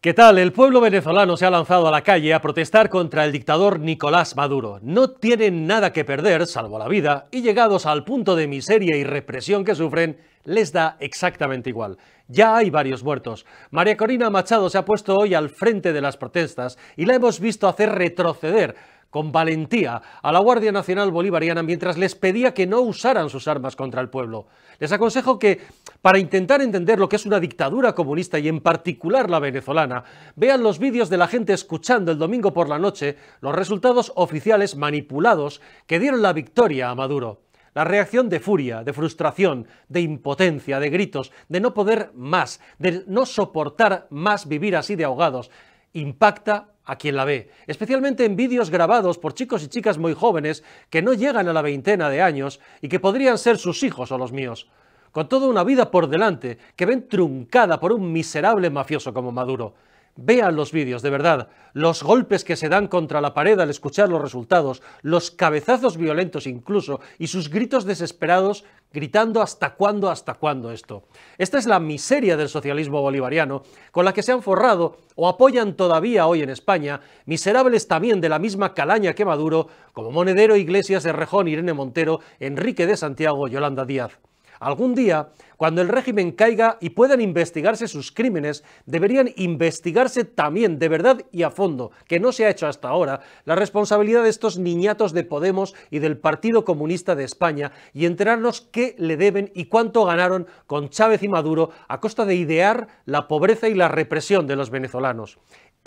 ¿Qué tal? El pueblo venezolano se ha lanzado a la calle a protestar contra el dictador Nicolás Maduro. No tienen nada que perder, salvo la vida, y llegados al punto de miseria y represión que sufren, les da exactamente igual. Ya hay varios muertos. María Corina Machado se ha puesto hoy al frente de las protestas y la hemos visto hacer retroceder con valentía a la Guardia Nacional Bolivariana mientras les pedía que no usaran sus armas contra el pueblo. Les aconsejo que, para intentar entender lo que es una dictadura comunista y en particular la venezolana, vean los vídeos de la gente escuchando el domingo por la noche los resultados oficiales manipulados que dieron la victoria a Maduro. La reacción de furia, de frustración, de impotencia, de gritos, de no poder más, de no soportar más vivir así de ahogados, impacta a quien la ve, especialmente en vídeos grabados por chicos y chicas muy jóvenes que no llegan a la veintena de años y que podrían ser sus hijos o los míos, con toda una vida por delante que ven truncada por un miserable mafioso como Maduro. Vean los vídeos, de verdad, los golpes que se dan contra la pared al escuchar los resultados, los cabezazos violentos incluso, y sus gritos desesperados gritando hasta cuándo, hasta cuándo esto. Esta es la miseria del socialismo bolivariano con la que se han forrado o apoyan todavía hoy en España miserables también de la misma calaña que Maduro, como Monedero, Iglesias, Rejón, Irene Montero, Enrique de Santiago, Yolanda Díaz. Algún día, cuando el régimen caiga y puedan investigarse sus crímenes, deberían investigarse también de verdad y a fondo, que no se ha hecho hasta ahora, la responsabilidad de estos niñatos de Podemos y del Partido Comunista de España y enterarnos qué le deben y cuánto ganaron con Chávez y Maduro a costa de idear la pobreza y la represión de los venezolanos.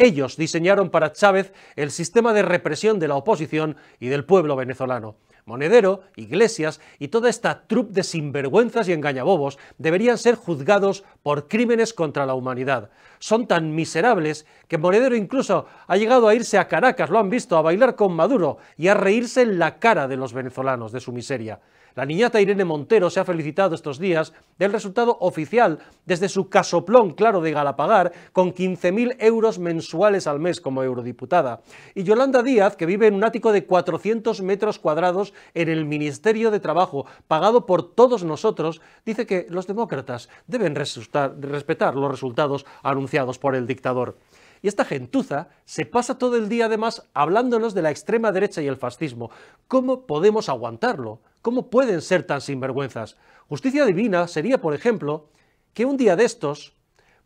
Ellos diseñaron para Chávez el sistema de represión de la oposición y del pueblo venezolano. Monedero, Iglesias y toda esta trup de sinvergüenzas y engañabobos deberían ser juzgados por crímenes contra la humanidad. Son tan miserables que Monedero incluso ha llegado a irse a Caracas, lo han visto, a bailar con Maduro y a reírse en la cara de los venezolanos de su miseria. La niñata Irene Montero se ha felicitado estos días del resultado oficial desde su casoplón claro de Galapagar con 15.000 euros mensuales al mes como eurodiputada. Y Yolanda Díaz, que vive en un ático de 400 metros cuadrados en el Ministerio de Trabajo, pagado por todos nosotros, dice que los demócratas deben respetar los resultados anunciados por el dictador. Y esta gentuza se pasa todo el día además hablándonos de la extrema derecha y el fascismo. ¿Cómo podemos aguantarlo? ¿Cómo pueden ser tan sinvergüenzas? Justicia divina sería, por ejemplo, que un día de estos,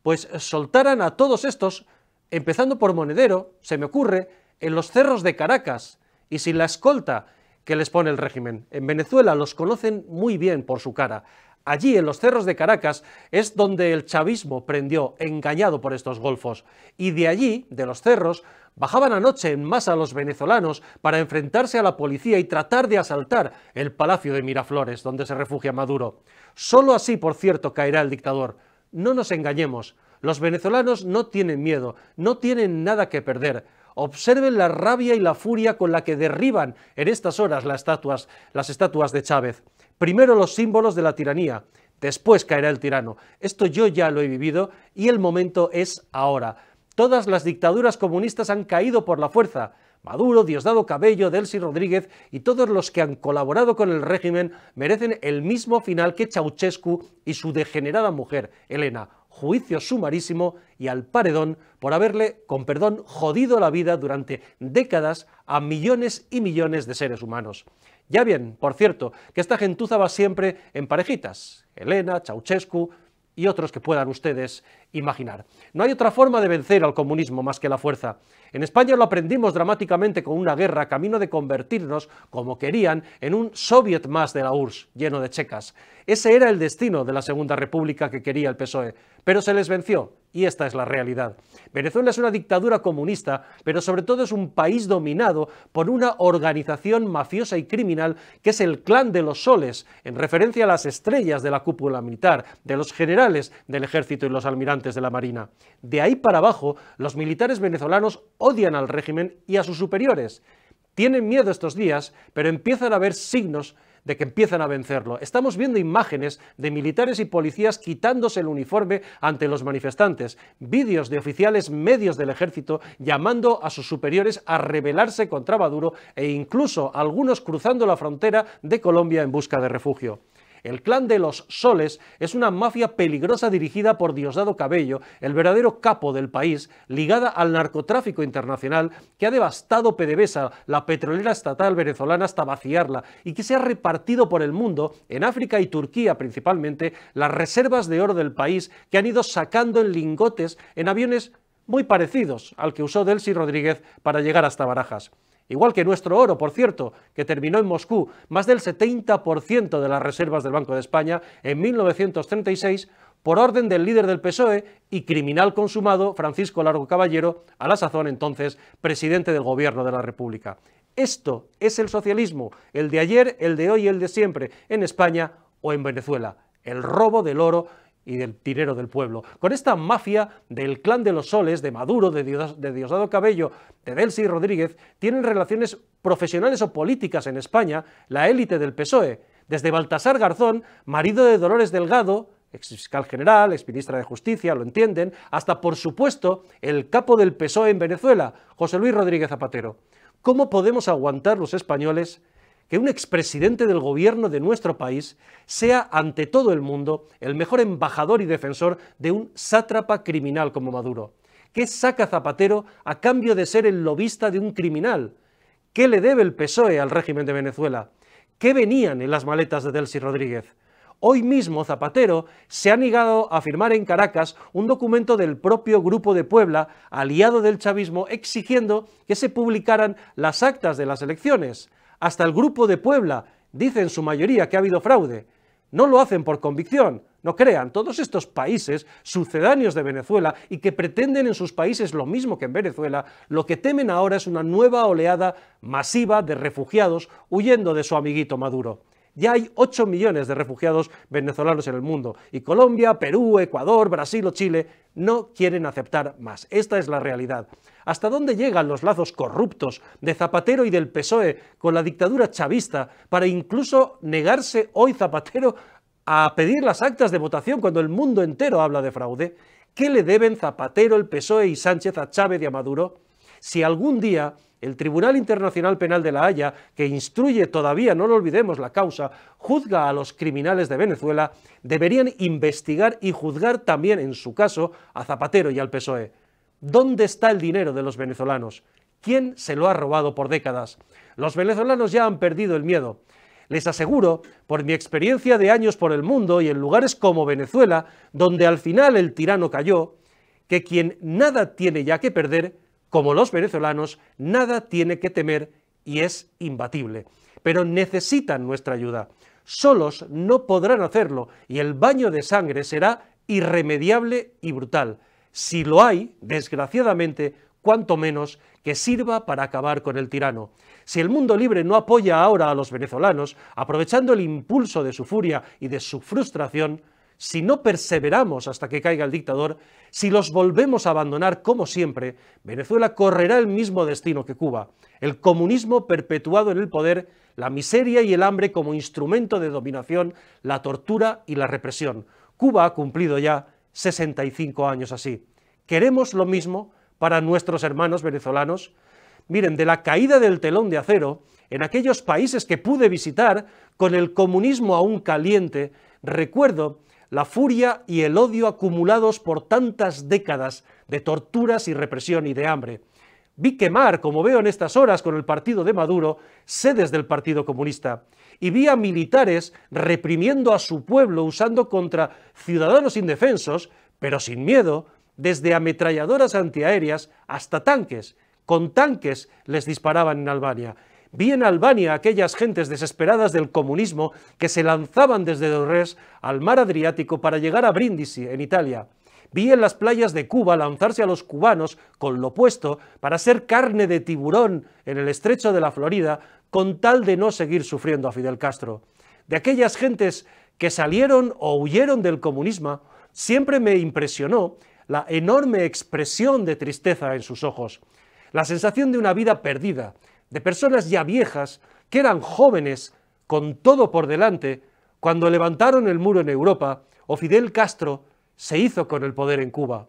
pues soltaran a todos estos, empezando por Monedero, se me ocurre, en los cerros de Caracas y sin la escolta que les pone el régimen. En Venezuela los conocen muy bien por su cara. Allí, en los cerros de Caracas, es donde el chavismo prendió, engañado por estos golfos. Y de allí, de los cerros, bajaban anoche en masa los venezolanos para enfrentarse a la policía y tratar de asaltar el Palacio de Miraflores, donde se refugia Maduro. Solo así, por cierto, caerá el dictador. No nos engañemos. Los venezolanos no tienen miedo, no tienen nada que perder. Observen la rabia y la furia con la que derriban en estas horas las estatuas, las estatuas de Chávez. Primero los símbolos de la tiranía, después caerá el tirano. Esto yo ya lo he vivido y el momento es ahora. Todas las dictaduras comunistas han caído por la fuerza. Maduro, Diosdado Cabello, Delcy Rodríguez y todos los que han colaborado con el régimen merecen el mismo final que Ceausescu y su degenerada mujer, Elena. Juicio sumarísimo y al paredón por haberle, con perdón, jodido la vida durante décadas a millones y millones de seres humanos. Ya bien, por cierto, que esta gentuza va siempre en parejitas, Elena, Ceausescu y otros que puedan ustedes imaginar. No hay otra forma de vencer al comunismo más que la fuerza. En España lo aprendimos dramáticamente con una guerra camino de convertirnos, como querían, en un Soviet más de la URSS, lleno de checas. Ese era el destino de la Segunda República que quería el PSOE, pero se les venció, y esta es la realidad. Venezuela es una dictadura comunista, pero sobre todo es un país dominado por una organización mafiosa y criminal que es el Clan de los Soles, en referencia a las estrellas de la cúpula militar, de los generales del ejército y los almirantes de la Marina. De ahí para abajo, los militares venezolanos odian al régimen y a sus superiores. Tienen miedo estos días, pero empiezan a ver signos de que empiezan a vencerlo. Estamos viendo imágenes de militares y policías quitándose el uniforme ante los manifestantes, vídeos de oficiales medios del ejército llamando a sus superiores a rebelarse contra Maduro e incluso algunos cruzando la frontera de Colombia en busca de refugio. El clan de los Soles es una mafia peligrosa dirigida por Diosdado Cabello, el verdadero capo del país, ligada al narcotráfico internacional que ha devastado PDVSA, la petrolera estatal venezolana, hasta vaciarla y que se ha repartido por el mundo, en África y Turquía principalmente, las reservas de oro del país que han ido sacando en lingotes en aviones muy parecidos al que usó Delcy Rodríguez para llegar hasta Barajas. Igual que nuestro oro, por cierto, que terminó en Moscú, más del 70% de las reservas del Banco de España en 1936 por orden del líder del PSOE y criminal consumado Francisco Largo Caballero, a la sazón entonces presidente del Gobierno de la República. Esto es el socialismo, el de ayer, el de hoy y el de siempre, en España o en Venezuela, el robo del oro y del tirero del pueblo. Con esta mafia del clan de los soles, de Maduro, de, Diosdado Cabello, de Delcy Rodríguez, tienen relaciones profesionales o políticas en España la élite del PSOE, desde Baltasar Garzón, marido de Dolores Delgado, ex fiscal general, ex ministra de Justicia, lo entienden, hasta por supuesto el capo del PSOE en Venezuela, José Luis Rodríguez Zapatero. ¿Cómo podemos aguantar los españoles que un expresidente del gobierno de nuestro país sea ante todo el mundo el mejor embajador y defensor de un sátrapa criminal como Maduro. ¿Qué saca Zapatero a cambio de ser el lobista de un criminal? ¿Qué le debe el PSOE al régimen de Venezuela? ¿Qué venían en las maletas de Delcy Rodríguez? Hoy mismo Zapatero se ha negado a firmar en Caracas un documento del propio Grupo de Puebla, aliado del chavismo, exigiendo que se publicaran las actas de las elecciones. Hasta el grupo de Puebla dice en su mayoría que ha habido fraude. No lo hacen por convicción, no crean, todos estos países sucedáneos de Venezuela y que pretenden en sus países lo mismo que en Venezuela, lo que temen ahora es una nueva oleada masiva de refugiados huyendo de su amiguito Maduro. Ya hay 8 millones de refugiados venezolanos en el mundo y Colombia, Perú, Ecuador, Brasil o Chile no quieren aceptar más. Esta es la realidad. ¿Hasta dónde llegan los lazos corruptos de Zapatero y del PSOE con la dictadura chavista para incluso negarse hoy Zapatero a pedir las actas de votación cuando el mundo entero habla de fraude? ¿Qué le deben Zapatero, el PSOE y Sánchez a Chávez y a Maduro? Si algún día el Tribunal Internacional Penal de La Haya, que instruye todavía, no lo olvidemos, la causa, juzga a los criminales de Venezuela, deberían investigar y juzgar también, en su caso, a Zapatero y al PSOE. ¿Dónde está el dinero de los venezolanos? ¿Quién se lo ha robado por décadas? Los venezolanos ya han perdido el miedo. Les aseguro, por mi experiencia de años por el mundo y en lugares como Venezuela, donde al final el tirano cayó, que quien nada tiene ya que perder como los venezolanos, nada tiene que temer y es imbatible. Pero necesitan nuestra ayuda. Solos no podrán hacerlo y el baño de sangre será irremediable y brutal. Si lo hay, desgraciadamente, cuanto menos que sirva para acabar con el tirano. Si el mundo libre no apoya ahora a los venezolanos, aprovechando el impulso de su furia y de su frustración, si no perseveramos hasta que caiga el dictador, si los volvemos a abandonar como siempre, Venezuela correrá el mismo destino que Cuba, el comunismo perpetuado en el poder, la miseria y el hambre como instrumento de dominación, la tortura y la represión. Cuba ha cumplido ya 65 años así. ¿Queremos lo mismo para nuestros hermanos venezolanos? Miren, de la caída del telón de acero, en aquellos países que pude visitar, con el comunismo aún caliente, recuerdo la furia y el odio acumulados por tantas décadas de torturas y represión y de hambre. Vi quemar, como veo en estas horas con el partido de Maduro, sedes del Partido Comunista y vi a militares reprimiendo a su pueblo usando contra ciudadanos indefensos, pero sin miedo, desde ametralladoras antiaéreas hasta tanques. Con tanques les disparaban en Albania Vi en Albania aquellas gentes desesperadas del comunismo que se lanzaban desde Dorres al mar Adriático para llegar a Brindisi, en Italia. Vi en las playas de Cuba lanzarse a los cubanos con lo opuesto para ser carne de tiburón en el estrecho de la Florida con tal de no seguir sufriendo a Fidel Castro. De aquellas gentes que salieron o huyeron del comunismo, siempre me impresionó la enorme expresión de tristeza en sus ojos, la sensación de una vida perdida, de personas ya viejas, que eran jóvenes, con todo por delante, cuando levantaron el muro en Europa o Fidel Castro se hizo con el poder en Cuba.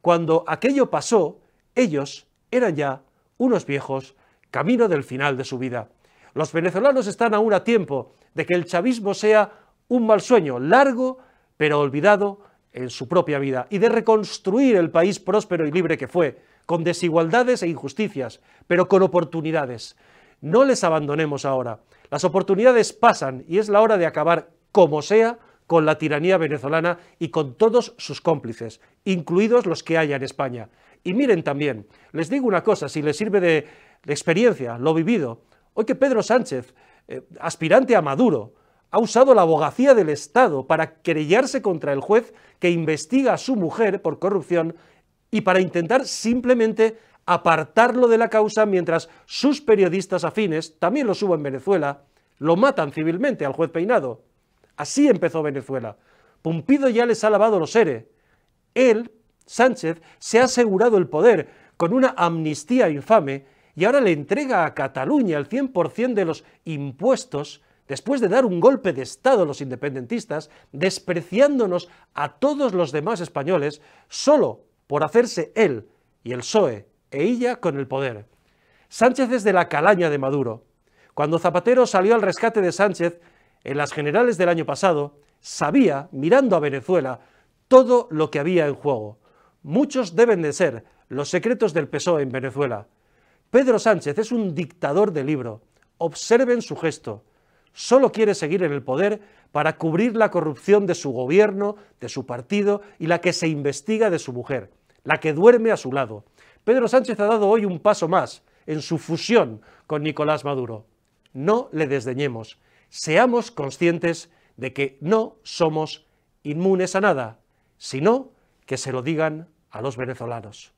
Cuando aquello pasó, ellos eran ya unos viejos camino del final de su vida. Los venezolanos están aún a tiempo de que el chavismo sea un mal sueño, largo pero olvidado en su propia vida, y de reconstruir el país próspero y libre que fue, con desigualdades e injusticias, pero con oportunidades. No les abandonemos ahora. Las oportunidades pasan y es la hora de acabar, como sea, con la tiranía venezolana y con todos sus cómplices, incluidos los que haya en España. Y miren también, les digo una cosa, si les sirve de, experiencia, lo vivido, hoy que Pedro Sánchez, eh, aspirante a Maduro, ha usado la abogacía del Estado para querellarse contra el juez que investiga a su mujer por corrupción y para intentar simplemente apartarlo de la causa mientras sus periodistas afines, también los hubo en Venezuela, lo matan civilmente al juez Peinado. Así empezó Venezuela. Pumpido ya les ha lavado los ERE. Él, Sánchez, se ha asegurado el poder con una amnistía infame y ahora le entrega a Cataluña el 100% de los impuestos después de dar un golpe de Estado a los independentistas, despreciándonos a todos los demás españoles, solo por hacerse él y el PSOE e ella con el poder. Sánchez es de la calaña de Maduro. Cuando Zapatero salió al rescate de Sánchez en las generales del año pasado, sabía, mirando a Venezuela, todo lo que había en juego. Muchos deben de ser los secretos del PSOE en Venezuela. Pedro Sánchez es un dictador de libro. Observen su gesto solo quiere seguir en el poder para cubrir la corrupción de su gobierno, de su partido y la que se investiga de su mujer, la que duerme a su lado. Pedro Sánchez ha dado hoy un paso más en su fusión con Nicolás Maduro. No le desdeñemos, seamos conscientes de que no somos inmunes a nada, sino que se lo digan a los venezolanos.